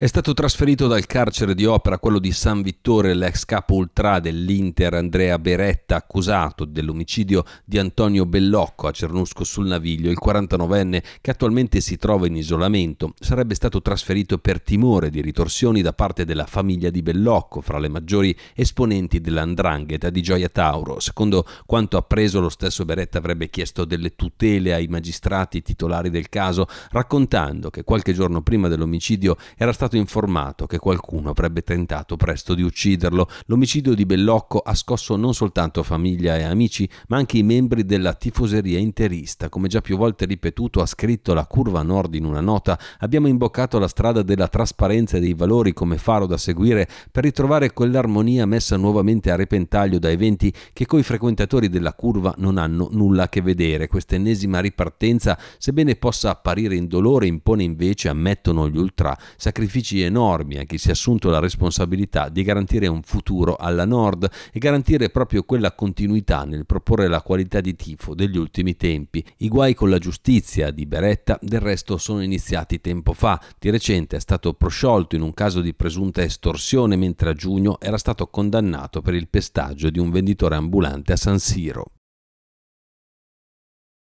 È stato trasferito dal carcere di opera quello di San Vittore l'ex capo ultra dell'Inter Andrea Beretta, accusato dell'omicidio di Antonio Bellocco a Cernusco sul Naviglio, il 49enne che attualmente si trova in isolamento. Sarebbe stato trasferito per timore di ritorsioni da parte della famiglia di Bellocco, fra le maggiori esponenti dell'andrangheta di Gioia Tauro. Secondo quanto appreso, lo stesso Beretta avrebbe chiesto delle tutele ai magistrati titolari del caso, raccontando che qualche giorno prima dell'omicidio era stato stato informato che qualcuno avrebbe tentato presto di ucciderlo. L'omicidio di Bellocco ha scosso non soltanto famiglia e amici, ma anche i membri della tifoseria interista. Come già più volte ripetuto ha scritto la Curva Nord in una nota, abbiamo imboccato la strada della trasparenza e dei valori come faro da seguire per ritrovare quell'armonia messa nuovamente a repentaglio da eventi che coi frequentatori della curva non hanno nulla a che vedere. Quest'ennesima ripartenza, sebbene possa apparire indolore, impone invece, ammettono gli ultra, sacrifici sacrifici enormi a chi si è assunto la responsabilità di garantire un futuro alla Nord e garantire proprio quella continuità nel proporre la qualità di tifo degli ultimi tempi. I guai con la giustizia di Beretta del resto sono iniziati tempo fa. Di recente è stato prosciolto in un caso di presunta estorsione mentre a giugno era stato condannato per il pestaggio di un venditore ambulante a San Siro.